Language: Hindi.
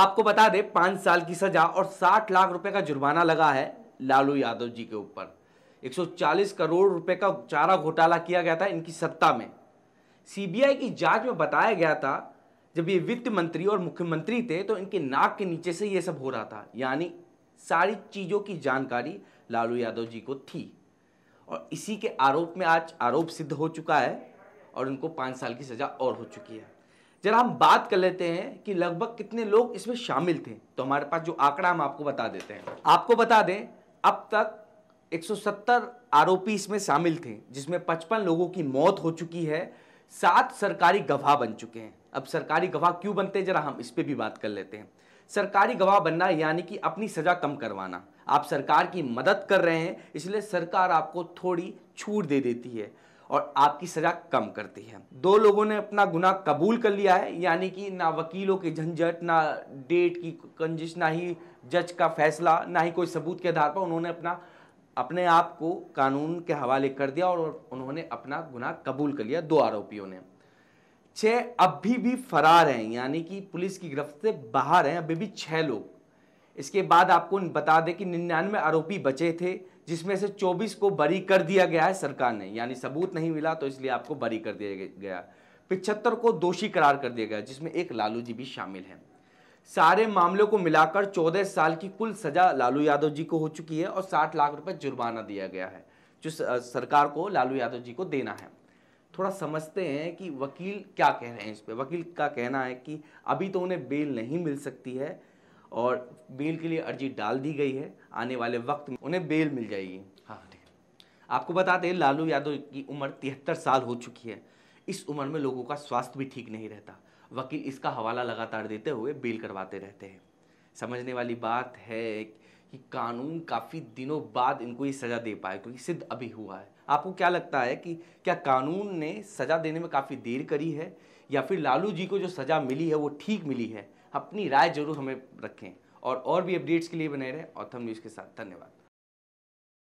आपको बता दें पाँच साल की सजा और साठ लाख रुपए का जुर्माना लगा है लालू यादव जी के ऊपर 140 करोड़ रुपए का चारा घोटाला किया गया था इनकी सत्ता में सीबीआई की जांच में बताया गया था जब ये वित्त मंत्री और मुख्यमंत्री थे तो इनके नाक के नीचे से ये सब हो रहा था यानी सारी चीज़ों की जानकारी लालू यादव जी को थी और इसी के आरोप में आज आरोप सिद्ध हो चुका है और उनको पाँच साल की सज़ा और हो चुकी है जरा हम बात कर लेते हैं कि लगभग कितने लोग इसमें शामिल थे तो हमारे पास जो आंकड़ा हम आपको बता देते हैं आपको बता दें अब तक 170 आरोपी इसमें शामिल थे जिसमें 55 लोगों की मौत हो चुकी है सात सरकारी गवाह बन चुके हैं अब सरकारी गवाह क्यों बनते हैं जरा हम इस पर भी बात कर लेते हैं सरकारी गवाह बनना यानी कि अपनी सज़ा कम करवाना आप सरकार की मदद कर रहे हैं इसलिए सरकार आपको थोड़ी छूट दे देती है और आपकी सज़ा कम करती है दो लोगों ने अपना गुनाह कबूल कर लिया है यानी कि ना वकीलों के झंझट ना डेट की कंजिश ना ही जज का फैसला ना ही कोई सबूत के आधार पर उन्होंने अपना अपने आप को कानून के हवाले कर दिया और उन्होंने अपना गुनाह कबूल कर लिया दो आरोपियों ने छः अभी भी फरार हैं यानी कि पुलिस की गिरफ्त से बाहर हैं अभी भी छः लोग इसके बाद आपको बता दें कि निन्यानवे आरोपी बचे थे जिसमें से 24 को बरी कर दिया गया है सरकार ने यानी सबूत नहीं मिला तो इसलिए आपको बरी कर दिया गया पिछहत्तर को दोषी करार कर दिया गया जिसमें एक लालू जी भी शामिल हैं सारे मामलों को मिलाकर 14 साल की कुल सजा लालू यादव जी को हो चुकी है और 60 लाख रुपए जुर्माना दिया गया है जो सरकार को लालू यादव जी को देना है थोड़ा समझते हैं कि वकील क्या कह रहे हैं इस पर वकील का कहना है कि अभी तो उन्हें बेल नहीं मिल सकती है और बेल के लिए अर्जी डाल दी गई है आने वाले वक्त में उन्हें बेल मिल जाएगी हाँ ठीक आपको बता दें लालू यादव की उम्र तिहत्तर साल हो चुकी है इस उम्र में लोगों का स्वास्थ्य भी ठीक नहीं रहता वकील इसका हवाला लगातार देते हुए बेल करवाते रहते हैं समझने वाली बात है कि कानून काफ़ी दिनों बाद इनको ये सज़ा दे पाए क्योंकि सिद्ध अभी हुआ है आपको क्या लगता है कि क्या कानून ने सज़ा देने में काफ़ी देर करी है या फिर लालू जी को जो सज़ा मिली है वो ठीक मिली है अपनी राय जरूर हमें रखें और और भी अपडेट्स के लिए बने रहें थम न्यूज़ के साथ धन्यवाद